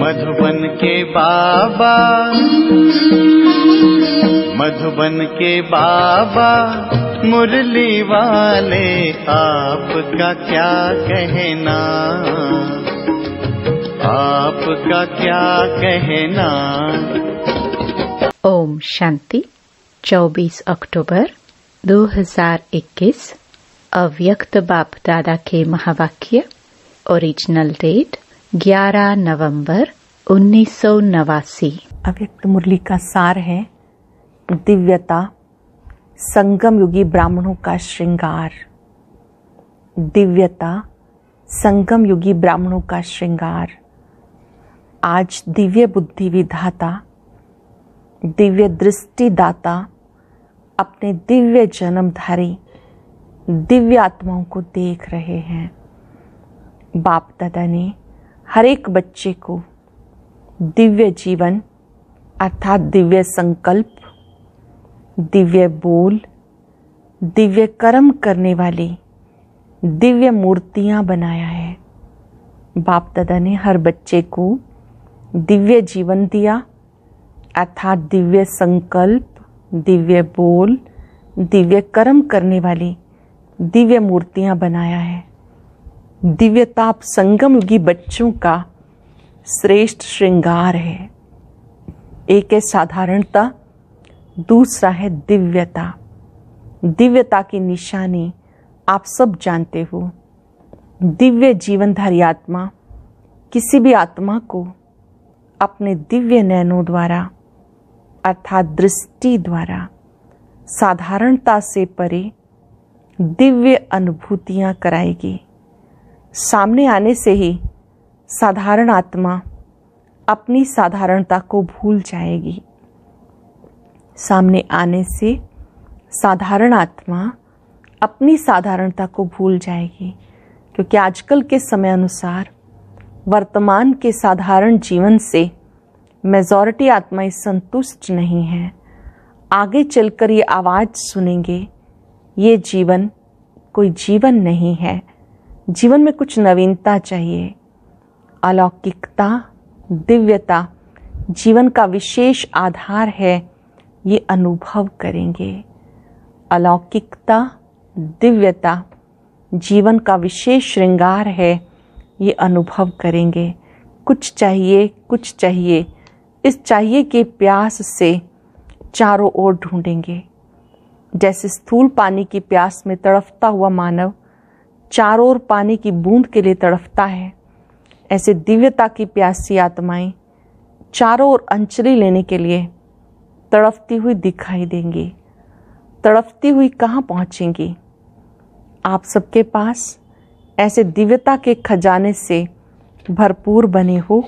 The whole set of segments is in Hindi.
मधुबन के बाबा मधुबन के बाबा मुरली वाले आपका क्या कहना आपका क्या कहना ओम शांति 24 अक्टूबर 2021 अव्यक्त बाप दादा के महावाक्य ओरिजिनल डेट 11 नवंबर उन्नीस सौ नवासी अव्यक्त मुरली का सार है दिव्यता संगम युगी ब्राह्मणों का श्रृंगार दिव्यता संगम युगी ब्राह्मणों का श्रृंगार आज दिव्य बुद्धि विधाता दिव्य दृष्टि दाता अपने दिव्य जन्मधारी दिव्य आत्माओं को देख रहे हैं बाप दादा ने हर एक बच्चे को दिव्य जीवन अर्थात दिव्य संकल्प दिव्य बोल दिव्य कर्म करने वाली दिव्य मूर्तियाँ बनाया है बाप दादा ने हर बच्चे को दिव्य जीवन दिया अर्थात दिव्य संकल्प दिव्य बोल दिव्य कर्म करने वाली दिव्य मूर्तियाँ बनाया है दिव्यताप संगम युगी बच्चों का श्रेष्ठ श्रृंगार है एक है साधारणता दूसरा है दिव्यता दिव्यता की निशानी आप सब जानते हो दिव्य जीवनधारी आत्मा किसी भी आत्मा को अपने दिव्य नैनों द्वारा अर्थात दृष्टि द्वारा साधारणता से परे दिव्य अनुभूतियां कराएगी सामने आने से ही साधारण आत्मा अपनी साधारणता को भूल जाएगी सामने आने से साधारण आत्मा अपनी साधारणता को भूल जाएगी क्योंकि आजकल के समय अनुसार वर्तमान के साधारण जीवन से मेजॉरिटी आत्माएं संतुष्ट नहीं हैं आगे चलकर ये आवाज़ सुनेंगे ये जीवन कोई जीवन नहीं है जीवन में कुछ नवीनता चाहिए अलौकिकता दिव्यता जीवन का विशेष आधार है ये अनुभव करेंगे अलौकिकता दिव्यता जीवन का विशेष श्रृंगार है ये अनुभव करेंगे कुछ चाहिए कुछ चाहिए इस चाहिए के प्यास से चारों ओर ढूंढेंगे जैसे स्थूल पानी की प्यास में तड़फता हुआ मानव चारों ओर पानी की बूंद के लिए तड़फता है ऐसे दिव्यता की प्यासी आत्माएं चारों ओर अंचली लेने के लिए तड़फती हुई दिखाई देंगी तड़फती हुई कहाँ पहुँचेंगी आप सबके पास ऐसे दिव्यता के खजाने से भरपूर बने हो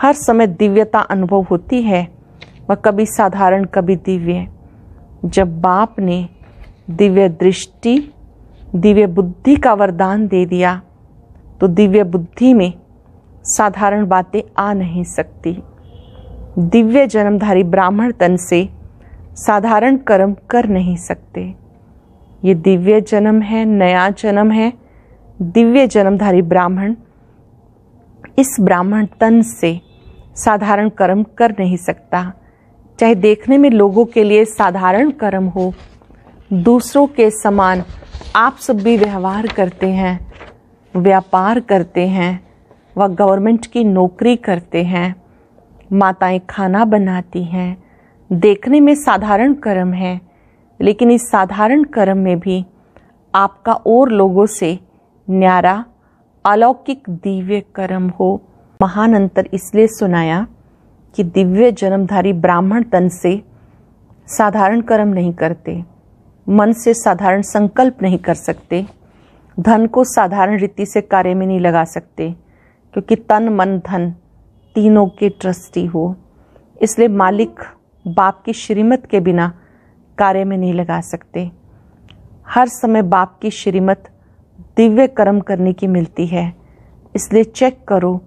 हर समय दिव्यता अनुभव होती है वह कभी साधारण कभी दिव्य जब बाप ने दिव्य दृष्टि दिव्य बुद्धि का वरदान दे दिया तो दिव्य बुद्धि में साधारण बातें आ नहीं सकती दिव्य जन्मधारी ब्राह्मण तन से साधारण कर्म कर नहीं सकते ये दिव्य जन्म है नया जन्म है दिव्य जन्मधारी ब्राह्मण इस ब्राह्मण तन से साधारण कर्म कर नहीं सकता चाहे देखने में लोगों के लिए साधारण कर्म हो दूसरों के समान आप सब भी व्यवहार करते हैं व्यापार करते हैं व गवर्नमेंट की नौकरी करते हैं माताएं खाना बनाती हैं देखने में साधारण कर्म है लेकिन इस साधारण कर्म में भी आपका और लोगों से न्यारा अलौकिक दिव्य कर्म हो महान अंतर इसलिए सुनाया कि दिव्य जन्मधारी ब्राह्मण तन से साधारण कर्म नहीं करते मन से साधारण संकल्प नहीं कर सकते धन को साधारण रीति से कार्य में नहीं लगा सकते क्योंकि तन मन धन तीनों के ट्रस्टी हो इसलिए मालिक बाप की श्रीमत के बिना कार्य में नहीं लगा सकते हर समय बाप की श्रीमत दिव्य कर्म करने की मिलती है इसलिए चेक करो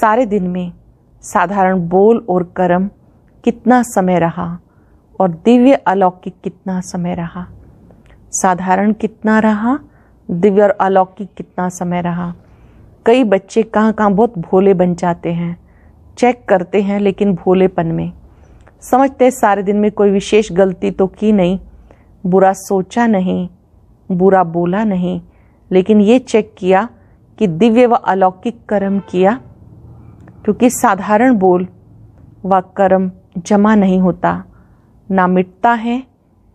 सारे दिन में साधारण बोल और कर्म कितना समय रहा और दिव्य अलौकिक कितना समय रहा साधारण कितना रहा दिव्य और अलौकिक कितना समय रहा कई बच्चे कहाँ कहाँ बहुत भोले बन जाते हैं चेक करते हैं लेकिन भोलेपन में समझते हैं सारे दिन में कोई विशेष गलती तो की नहीं बुरा सोचा नहीं बुरा बोला नहीं लेकिन ये चेक किया कि दिव्य व अलौकिक कर्म किया क्योंकि साधारण बोल व कर्म जमा नहीं होता ना मिटता है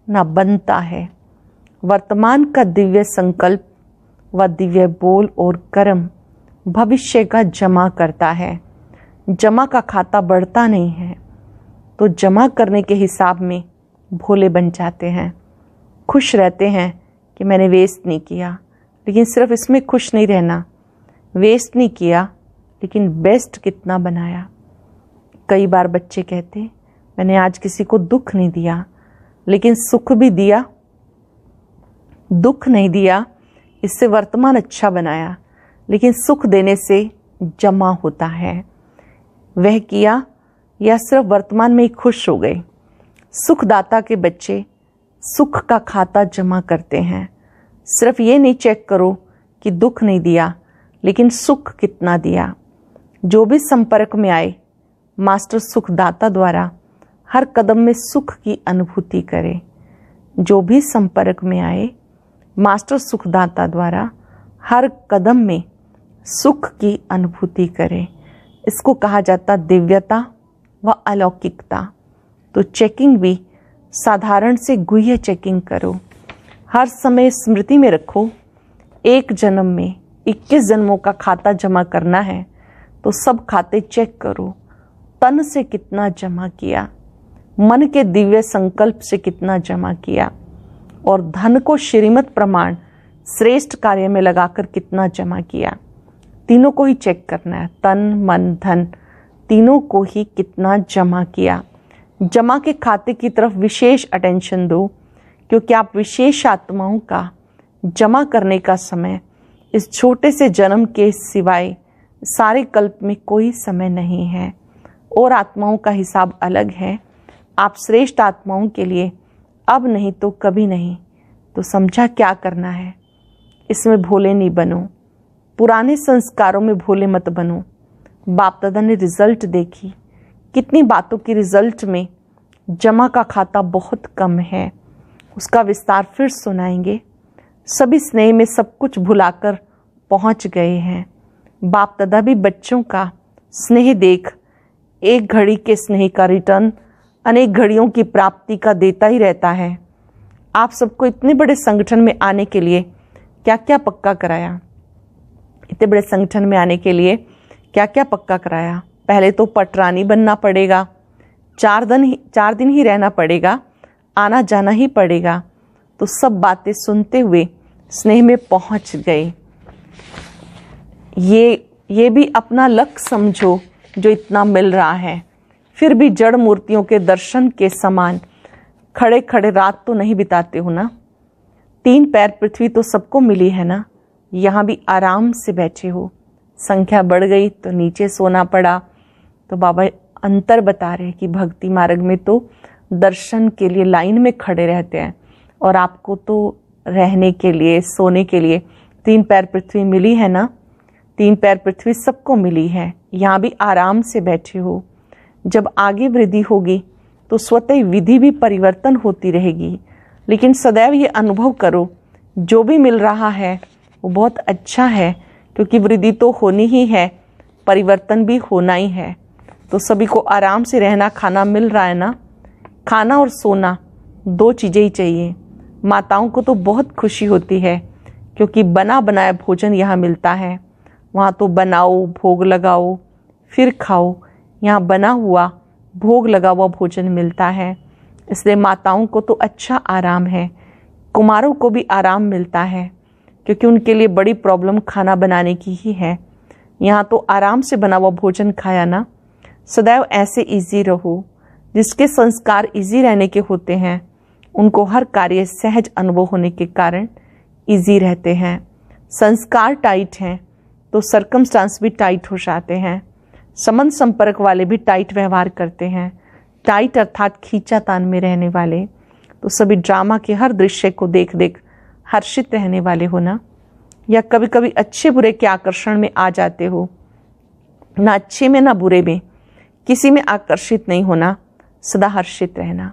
ना बनता है वर्तमान का दिव्य संकल्प व दिव्य बोल और कर्म भविष्य का जमा करता है जमा का खाता बढ़ता नहीं है तो जमा करने के हिसाब में भोले बन जाते हैं खुश रहते हैं कि मैंने वेस्ट नहीं किया लेकिन सिर्फ इसमें खुश नहीं रहना वेस्ट नहीं किया लेकिन बेस्ट कितना बनाया कई बार बच्चे कहते मैंने आज किसी को दुख नहीं दिया लेकिन सुख भी दिया दुख नहीं दिया इससे वर्तमान अच्छा बनाया लेकिन सुख देने से जमा होता है वह किया या सिर्फ वर्तमान में ही खुश हो गए सुखदाता के बच्चे सुख का खाता जमा करते हैं सिर्फ ये नहीं चेक करो कि दुख नहीं दिया लेकिन सुख कितना दिया जो भी संपर्क में आए मास्टर सुखदाता द्वारा हर कदम में सुख की अनुभूति करें जो भी संपर्क में आए मास्टर सुखदाता द्वारा हर कदम में सुख की अनुभूति करें इसको कहा जाता दिव्यता व अलौकिकता तो चेकिंग भी साधारण से गुह्य चेकिंग करो हर समय स्मृति में रखो एक जन्म में 21 जन्मों का खाता जमा करना है तो सब खाते चेक करो तन से कितना जमा किया मन के दिव्य संकल्प से कितना जमा किया और धन को श्रीमत प्रमाण श्रेष्ठ कार्य में लगाकर कितना जमा किया तीनों को ही चेक करना है तन मन धन तीनों को ही कितना जमा किया जमा के खाते की तरफ विशेष अटेंशन दो क्योंकि आप विशेष आत्माओं का जमा करने का समय इस छोटे से जन्म के सिवाय सारे कल्प में कोई समय नहीं है और आत्माओं का हिसाब अलग है आप श्रेष्ठ आत्माओं के लिए अब नहीं तो कभी नहीं तो समझा क्या करना है इसमें भोले नहीं बनो पुराने संस्कारों में भोले मत बनो बाप दादा ने रिजल्ट देखी कितनी बातों के रिजल्ट में जमा का खाता बहुत कम है उसका विस्तार फिर सुनाएंगे सभी स्नेह में सब कुछ भुलाकर पहुंच गए हैं बाप दादा भी बच्चों का स्नेह देख एक घड़ी के स्नेह का रिटर्न अनेक घड़ियों की प्राप्ति का देता ही रहता है आप सबको इतने बड़े संगठन में आने के लिए क्या क्या पक्का कराया इतने बड़े संगठन में आने के लिए क्या क्या पक्का कराया पहले तो पटरानी बनना पड़ेगा चार दिन ही चार दिन ही रहना पड़ेगा आना जाना ही पड़ेगा तो सब बातें सुनते हुए स्नेह में पहुंच गए ये ये भी अपना लक समझो जो इतना मिल रहा है फिर भी जड़ मूर्तियों के दर्शन के समान खड़े खड़े रात तो नहीं बिताते हो ना तीन पैर पृथ्वी तो सबको मिली है ना यहाँ भी आराम से बैठे हो संख्या बढ़ गई तो नीचे सोना पड़ा तो बाबा अंतर बता रहे हैं कि भक्ति मार्ग में तो दर्शन के लिए लाइन में खड़े रहते हैं और आपको तो रहने के लिए सोने के लिए तीन पैर पृथ्वी मिली है ना तीन पैर पृथ्वी सबको मिली है यहाँ भी आराम से बैठे हो जब आगे वृद्धि होगी तो स्वतः विधि भी परिवर्तन होती रहेगी लेकिन सदैव ये अनुभव करो जो भी मिल रहा है वो बहुत अच्छा है क्योंकि वृद्धि तो होनी ही है परिवर्तन भी होना ही है तो सभी को आराम से रहना खाना मिल रहा है ना खाना और सोना दो चीज़ें ही चाहिए माताओं को तो बहुत खुशी होती है क्योंकि बना बनाया भोजन यहाँ मिलता है वहाँ तो बनाओ भोग लगाओ फिर खाओ यहाँ बना हुआ भोग लगा हुआ भोजन मिलता है इसलिए माताओं को तो अच्छा आराम है कुमारों को भी आराम मिलता है क्योंकि उनके लिए बड़ी प्रॉब्लम खाना बनाने की ही है यहाँ तो आराम से बना हुआ भोजन खाया ना सदैव ऐसे इजी रहो जिसके संस्कार इजी रहने के होते हैं उनको हर कार्य सहज अनुभव होने के कारण इजी रहते हैं संस्कार टाइट हैं तो सरकमस्टांस भी टाइट हो जाते हैं समन संपर्क वाले भी टाइट व्यवहार करते हैं टाइट अर्थात खींचा तान में रहने वाले तो सभी ड्रामा के हर दृश्य को देख देख हर्षित रहने वाले होना या कभी कभी अच्छे बुरे के आकर्षण में आ जाते हो ना अच्छे में ना बुरे में किसी में आकर्षित नहीं होना सदा हर्षित रहना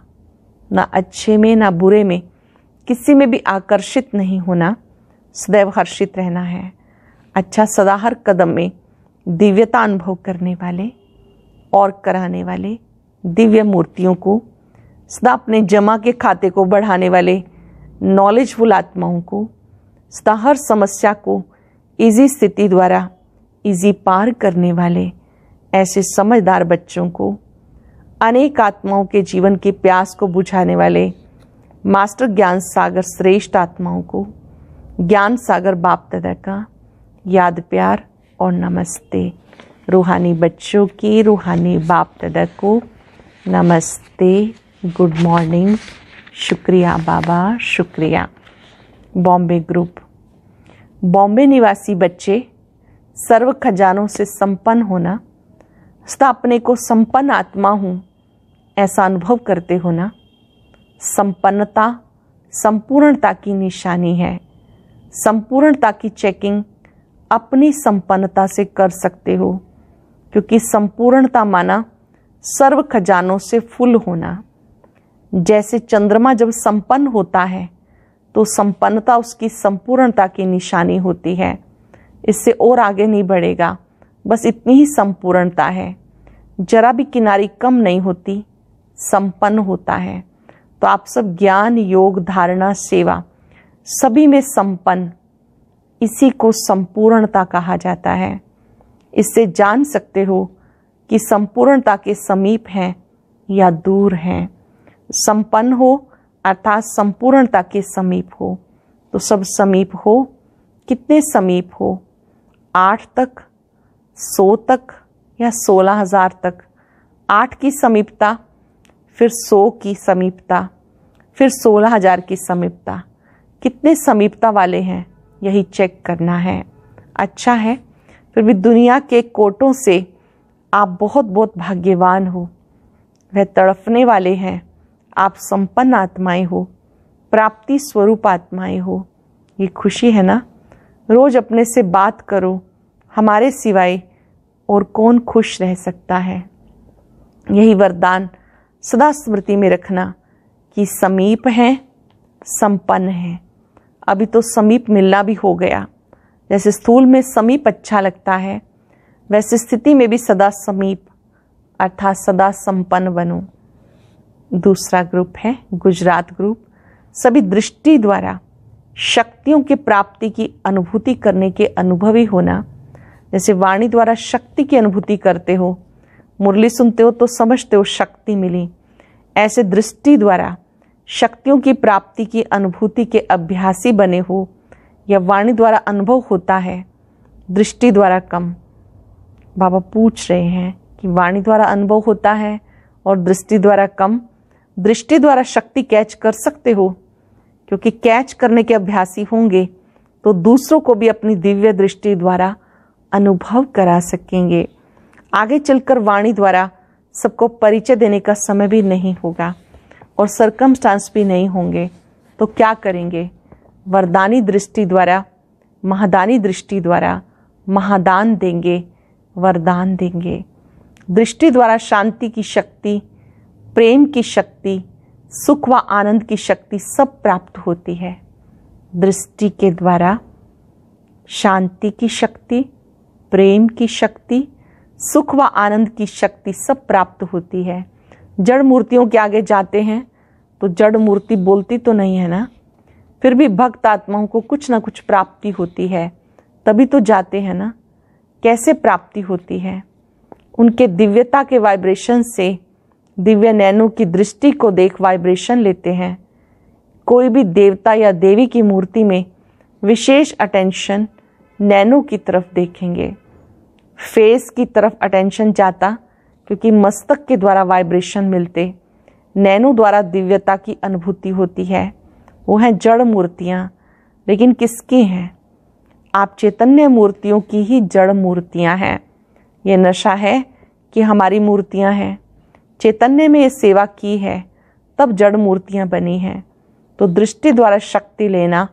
ना अच्छे में ना बुरे में किसी में भी आकर्षित नहीं होना सदैव हर्षित रहना है अच्छा सदा हर कदम में दिव्यता अनुभव करने वाले और कराने वाले दिव्य मूर्तियों को सदा अपने जमा के खाते को बढ़ाने वाले नॉलेजफुल आत्माओं को सदा हर समस्या को इजी स्थिति द्वारा इजी पार करने वाले ऐसे समझदार बच्चों को अनेक आत्माओं के जीवन की प्यास को बुझाने वाले मास्टर ज्ञान सागर श्रेष्ठ आत्माओं को ज्ञान सागर बाप दादा का याद प्यार और नमस्ते रूहानी बच्चों की रूहानी बाप दादा को नमस्ते गुड मॉर्निंग शुक्रिया बाबा शुक्रिया बॉम्बे ग्रुप बॉम्बे निवासी बच्चे सर्व खजानों से संपन्न होना अपने को संपन्न आत्मा हूँ ऐसा अनुभव करते होना संपन्नता संपूर्णता की निशानी है संपूर्णता की चेकिंग अपनी संपन्नता से कर सकते हो क्योंकि संपूर्णता माना सर्व खजानों से फुल होना जैसे चंद्रमा जब संपन्न होता है तो संपन्नता उसकी संपूर्णता की निशानी होती है इससे और आगे नहीं बढ़ेगा बस इतनी ही संपूर्णता है जरा भी किनारी कम नहीं होती संपन्न होता है तो आप सब ज्ञान योग धारणा सेवा सभी में संपन्न इसी को संपूर्णता कहा जाता है इससे जान सकते हो कि संपूर्णता के समीप हैं या दूर हैं संपन्न हो अर्थात संपूर्णता के समीप हो तो सब समीप हो कितने समीप हो आठ तक सौ तक या सोलह हज़ार तक आठ की समीपता फिर सौ की समीपता फिर सोलह हज़ार की समीपता कितने समीपता वाले हैं यही चेक करना है अच्छा है फिर भी दुनिया के कोटों से आप बहुत बहुत भाग्यवान हो वह तड़फने वाले हैं आप संपन्न आत्माएं हो प्राप्ति स्वरूप आत्माएं हो ये खुशी है ना रोज़ अपने से बात करो हमारे सिवाय और कौन खुश रह सकता है यही वरदान सदा स्मृति में रखना कि समीप हैं संपन्न हैं अभी तो समीप मिलना भी हो गया जैसे स्थूल में समीप अच्छा लगता है वैसे स्थिति में भी सदा समीप अर्थात सदा संपन्न बनो दूसरा ग्रुप है गुजरात ग्रुप सभी दृष्टि द्वारा शक्तियों की प्राप्ति की अनुभूति करने के अनुभवी होना जैसे वाणी द्वारा शक्ति की अनुभूति करते हो मुरली सुनते हो तो समझते हो शक्ति मिली ऐसे दृष्टि द्वारा शक्तियों की प्राप्ति की अनुभूति के अभ्यासी बने हो या वाणी द्वारा अनुभव होता है दृष्टि द्वारा कम बाबा पूछ रहे हैं कि वाणी द्वारा अनुभव होता है और दृष्टि द्वारा कम दृष्टि द्वारा शक्ति कैच कर सकते हो क्योंकि कैच करने के अभ्यासी होंगे तो दूसरों को भी अपनी दिव्य दृष्टि द्वारा अनुभव करा सकेंगे आगे चलकर वाणी द्वारा सबको परिचय देने का समय भी नहीं होगा और सरकमस्टांस भी नहीं होंगे तो क्या करेंगे वरदानी दृष्टि द्वारा महादानी दृष्टि द्वारा महादान देंगे वरदान देंगे दृष्टि द्वारा शांति की शक्ति प्रेम की शक्ति सुख व आनंद की शक्ति सब प्राप्त होती है दृष्टि के द्वारा शांति की शक्ति प्रेम की शक्ति सुख व आनंद की शक्ति सब प्राप्त होती है जड़ मूर्तियों के आगे जाते हैं तो जड़ मूर्ति बोलती तो नहीं है ना फिर भी भक्त आत्माओं को कुछ ना कुछ प्राप्ति होती है तभी तो जाते हैं ना कैसे प्राप्ति होती है उनके दिव्यता के वाइब्रेशन से दिव्य नैनो की दृष्टि को देख वाइब्रेशन लेते हैं कोई भी देवता या देवी की मूर्ति में विशेष अटेंशन नैनो की तरफ देखेंगे फेस की तरफ अटेंशन जाता क्योंकि मस्तक के द्वारा वाइब्रेशन मिलते नैनों द्वारा दिव्यता की अनुभूति होती है वो हैं जड़ मूर्तियाँ लेकिन किसकी हैं आप चैतन्य मूर्तियों की ही जड़ मूर्तियाँ हैं ये नशा है कि हमारी मूर्तियाँ हैं चैतन्य में ये सेवा की है तब जड़ मूर्तियाँ बनी हैं तो दृष्टि द्वारा शक्ति लेना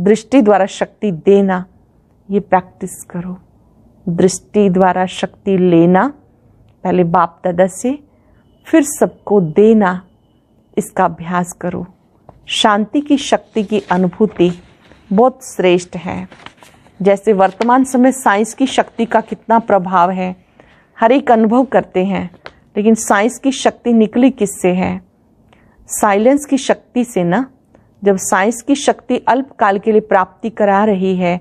दृष्टि द्वारा शक्ति देना ये प्रैक्टिस करो दृष्टि द्वारा शक्ति लेना पहले बाप दादा से फिर सबको देना इसका अभ्यास करो शांति की शक्ति की अनुभूति बहुत श्रेष्ठ है जैसे वर्तमान समय साइंस की शक्ति का कितना प्रभाव है हर एक अनुभव करते हैं लेकिन साइंस की शक्ति निकली किससे है साइलेंस की शक्ति से ना जब साइंस की शक्ति अल्पकाल के लिए प्राप्ति करा रही है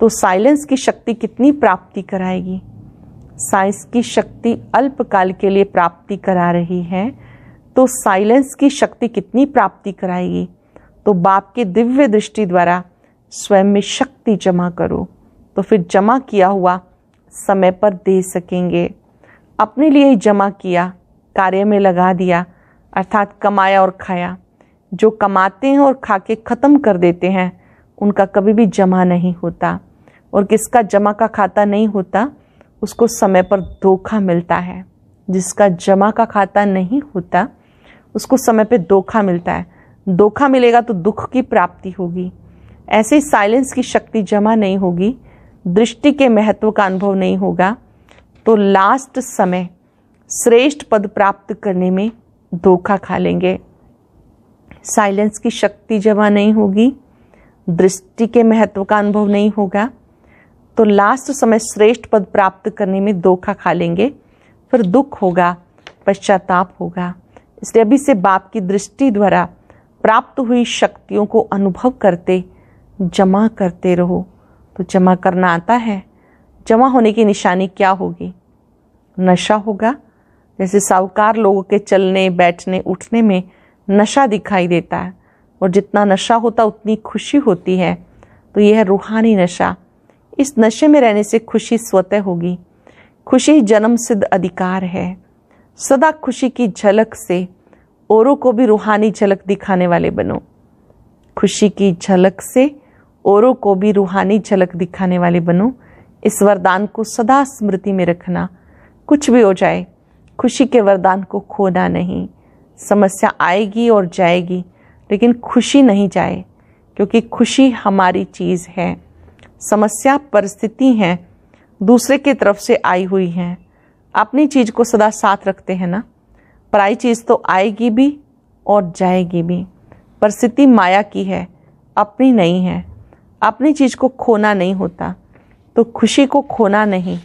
तो साइलेंस की शक्ति कितनी प्राप्ति कराएगी साइंस की शक्ति अल्पकाल के लिए प्राप्ति करा रही है तो साइलेंस की शक्ति कितनी प्राप्ति कराएगी तो बाप के दिव्य दृष्टि द्वारा स्वयं में शक्ति जमा करो तो फिर जमा किया हुआ समय पर दे सकेंगे अपने लिए ही जमा किया कार्य में लगा दिया अर्थात कमाया और खाया जो कमाते हैं और खा के ख़त्म कर देते हैं उनका कभी भी जमा नहीं होता और किसका जमा का खाता नहीं होता उसको समय पर धोखा मिलता है जिसका जमा का खाता नहीं होता उसको समय पर धोखा मिलता है धोखा मिलेगा तो दुख की प्राप्ति होगी ऐसे ही साइलेंस की शक्ति जमा नहीं होगी दृष्टि के महत्व का अनुभव नहीं होगा तो लास्ट समय श्रेष्ठ पद प्राप्त करने में धोखा खा लेंगे साइलेंस की शक्ति जमा नहीं होगी दृष्टि के महत्व का अनुभव नहीं होगा तो लास्ट समय श्रेष्ठ पद प्राप्त करने में धोखा खा लेंगे फिर दुख होगा पश्चाताप होगा इसलिए अभी से बाप की दृष्टि द्वारा प्राप्त हुई शक्तियों को अनुभव करते जमा करते रहो तो जमा करना आता है जमा होने की निशानी क्या होगी नशा होगा जैसे साहूकार लोगों के चलने बैठने उठने में नशा दिखाई देता है और जितना नशा होता उतनी खुशी होती है तो यह है रूहानी नशा इस नशे में रहने से खुशी स्वतः होगी खुशी जन्म सिद्ध अधिकार है सदा खुशी की झलक से औरों को भी रूहानी झलक दिखाने वाले बनो खुशी की झलक से औरों को भी रूहानी झलक दिखाने वाले बनो इस वरदान को सदा स्मृति में रखना कुछ भी हो जाए खुशी के वरदान को खोना नहीं समस्या आएगी और जाएगी लेकिन खुशी नहीं जाए क्योंकि खुशी हमारी चीज़ है समस्या परिस्थिति हैं दूसरे की तरफ से आई हुई हैं अपनी चीज़ को सदा साथ रखते हैं ना पराई चीज़ तो आएगी भी और जाएगी भी परिस्थिति माया की है अपनी नहीं है अपनी चीज़ को खोना नहीं होता तो खुशी को खोना नहीं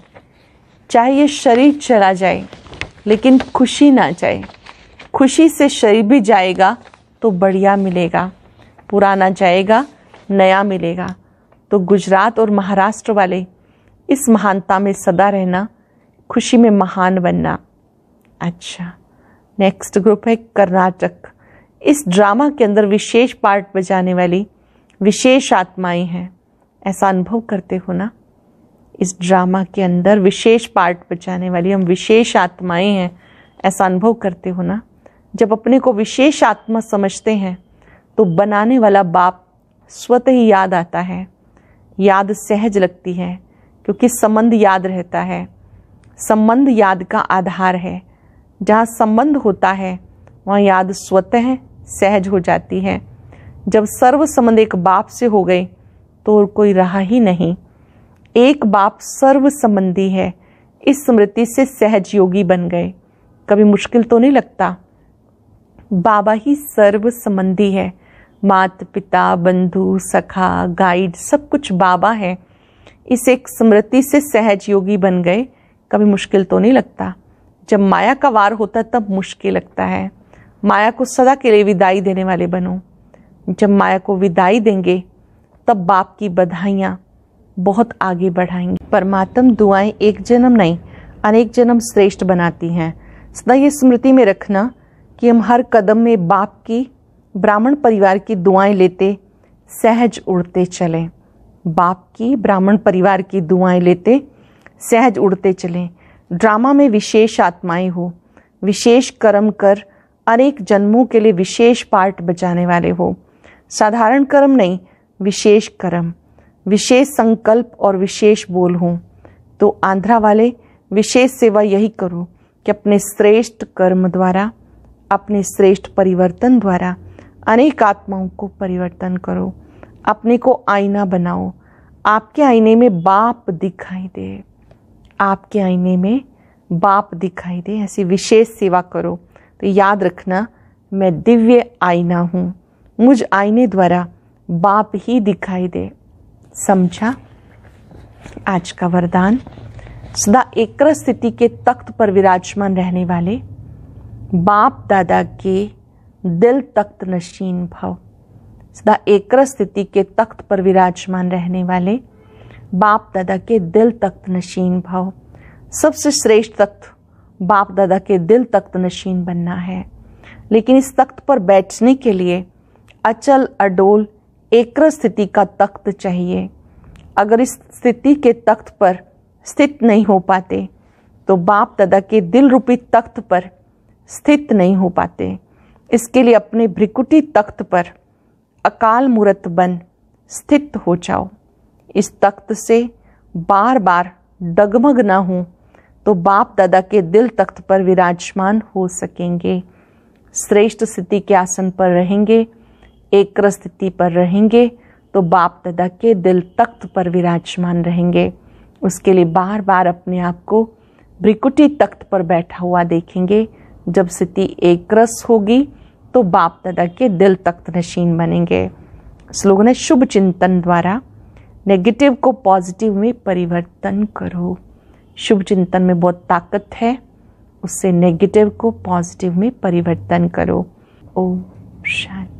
चाहे ये शरीर चला जाए लेकिन खुशी ना जाए खुशी से शरीर भी जाएगा तो बढ़िया मिलेगा पुराना जाएगा नया मिलेगा तो गुजरात और महाराष्ट्र वाले इस महानता में सदा रहना खुशी में महान बनना अच्छा नेक्स्ट ग्रुप है कर्नाटक इस ड्रामा के अंदर विशेष पार्ट बजाने वाली विशेष आत्माएं हैं ऐसा अनुभव करते हो ना इस ड्रामा के अंदर विशेष पार्ट बजाने वाली हम विशेष आत्माएं हैं ऐसा अनुभव करते हो ना जब अपने को विशेष आत्मा समझते हैं तो बनाने वाला बाप स्वतः ही याद आता है याद सहज लगती है क्योंकि संबंध याद रहता है संबंध याद का आधार है जहाँ संबंध होता है वहाँ याद स्वतः सहज हो जाती है जब सर्व संबंध एक बाप से हो गए तो और कोई रहा ही नहीं एक बाप सर्व संबंधी है इस स्मृति से सहज योगी बन गए कभी मुश्किल तो नहीं लगता बाबा ही सर्व संबंधी है मात पिता बंधु सखा गाइड सब कुछ बाबा हैं इस एक स्मृति से सहज योगी बन गए कभी मुश्किल तो नहीं लगता जब माया का वार होता तब मुश्किल लगता है माया को सदा के लिए विदाई देने वाले बनो जब माया को विदाई देंगे तब बाप की बधाइयाँ बहुत आगे बढ़ाएंगी परमात्म दुआएं एक जन्म नहीं अनेक जन्म श्रेष्ठ बनाती हैं सदा ये स्मृति में रखना कि हम हर कदम में बाप की ब्राह्मण परिवार की दुआएं लेते सहज उड़ते चलें बाप की ब्राह्मण परिवार की दुआएं लेते सहज उड़ते चलें ड्रामा में विशेष आत्माएं हो विशेष कर्म कर अनेक जन्मों के लिए विशेष पार्ट बचाने वाले हो साधारण कर्म नहीं विशेष कर्म विशेष संकल्प और विशेष बोल हों तो आंध्रा वाले विशेष सेवा यही करो कि अपने श्रेष्ठ कर्म द्वारा अपने श्रेष्ठ परिवर्तन द्वारा अनेक आत्माओं को परिवर्तन करो अपने को आईना बनाओ आपके आईने में बाप दिखाई दे आपके आईने में बाप दिखाई दे ऐसी विशेष सेवा करो तो याद रखना मैं दिव्य आईना हूँ मुझ आईने द्वारा बाप ही दिखाई दे समझा आज का वरदान सदा एकर स्थिति के तख्त पर विराजमान रहने वाले बाप दादा के दिल तख्त नशीन भाव सदा एकर स्थिति के तख्त पर विराजमान रहने वाले बाप दादा के दिल तख्त नशीन भाव सबसे श्रेष्ठ तख्त बाप दादा के दिल तख्त नशीन बनना है लेकिन इस तख्त पर बैठने के लिए अचल अडोल एकर स्थिति का तख्त चाहिए अगर इस स्थिति के तख्त पर स्थित नहीं हो पाते तो बाप दादा के दिल रूपी तख्त पर स्थित नहीं हो पाते इसके लिए अपने भ्रिकुटी तख्त पर अकाल मूर्त बन स्थित हो जाओ इस तख्त से बार बार डगमग ना हो तो बाप दादा के दिल तख्त पर विराजमान हो सकेंगे श्रेष्ठ स्थिति के आसन पर रहेंगे एक स्थिति पर रहेंगे तो बाप दादा के दिल तख्त पर विराजमान रहेंगे उसके लिए बार बार अपने आप को ब्रिकुटी तख्त पर बैठा हुआ देखेंगे जब स्थिति एक रस होगी तो बाप दादा के दिल तख्त नशीन बनेंगे स्लोगन है शुभ चिंतन द्वारा नेगेटिव को पॉजिटिव में परिवर्तन करो शुभ चिंतन में बहुत ताकत है उससे नेगेटिव को पॉजिटिव में परिवर्तन करो ओम शांति